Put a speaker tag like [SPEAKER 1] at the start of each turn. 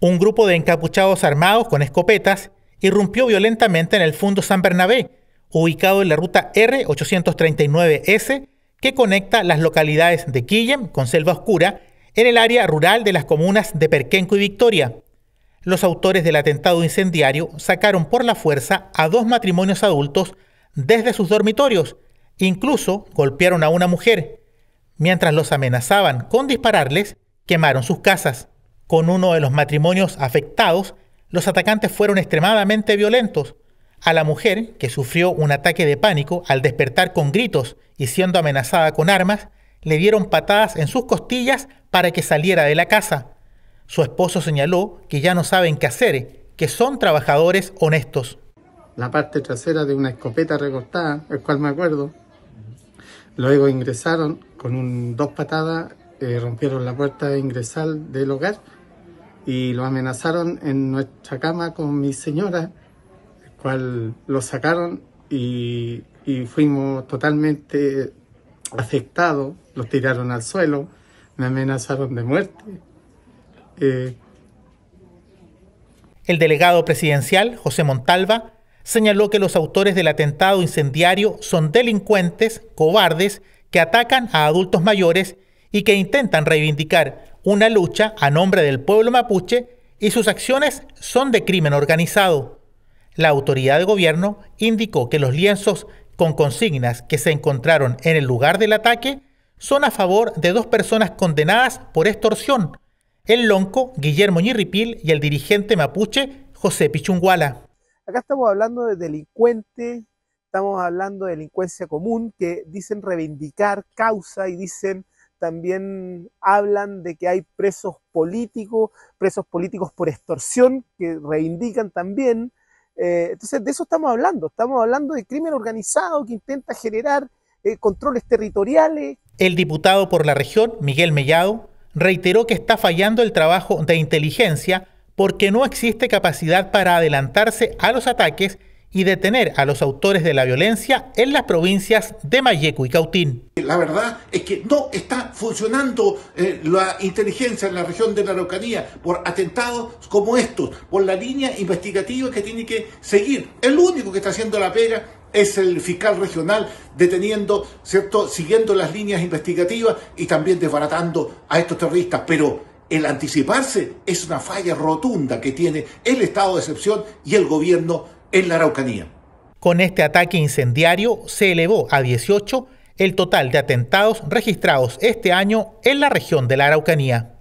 [SPEAKER 1] Un grupo de encapuchados armados con escopetas irrumpió violentamente en el fondo San Bernabé, ubicado en la ruta R839S que conecta las localidades de Quillem con Selva Oscura en el área rural de las comunas de Perquenco y Victoria. Los autores del atentado incendiario sacaron por la fuerza a dos matrimonios adultos desde sus dormitorios, incluso golpearon a una mujer. Mientras los amenazaban con dispararles, quemaron sus casas con uno de los matrimonios afectados, los atacantes fueron extremadamente violentos. A la mujer, que sufrió un ataque de pánico al despertar con gritos y siendo amenazada con armas, le dieron patadas en sus costillas para que saliera de la casa. Su esposo señaló que ya no saben qué hacer, que son trabajadores honestos. La parte trasera de una escopeta recortada, el cual me acuerdo. Luego ingresaron con dos patadas, eh, rompieron la puerta de ingresal del hogar y lo amenazaron en nuestra cama con mi señora, el cual lo sacaron y, fuimos totalmente afectados, los tiraron al suelo, me amenazaron de muerte. Eh, el delegado presidencial, José Montalva, señaló que los autores del atentado incendiario son delincuentes, cobardes, que atacan a adultos mayores y que intentan reivindicar una lucha a nombre del pueblo mapuche y sus acciones son de crimen organizado. La autoridad de gobierno indicó que los lienzos con consignas que se encontraron en el lugar del ataque son a favor de dos personas condenadas por extorsión, el lonco Guillermo Ñirripil y el dirigente mapuche José Pichunguala.
[SPEAKER 2] Acá estamos hablando de delincuente, estamos hablando de delincuencia común que dicen reivindicar causa y dicen también hablan de que hay presos políticos, presos políticos por extorsión, que reivindican también. Eh, entonces, de eso estamos hablando. Estamos hablando de crimen organizado que intenta generar eh, controles territoriales. El diputado
[SPEAKER 1] por la región, Miguel Mellado, reiteró que está fallando el trabajo de inteligencia porque no existe capacidad para adelantarse a los ataques y detener a los autores de la violencia en las provincias de Mayeco y Cautín la verdad
[SPEAKER 3] es que no está funcionando eh, la inteligencia en la región de la Araucanía por atentados como estos, por la línea investigativa que tiene que seguir. El único que está haciendo la pega es el fiscal regional deteniendo, ¿cierto? Siguiendo las líneas investigativas y también desbaratando a estos terroristas. Pero el anticiparse es una falla rotunda que tiene el estado de excepción y el gobierno en la Araucanía. Con
[SPEAKER 1] este ataque incendiario se elevó a 18 el total de atentados registrados este año en la región de la Araucanía.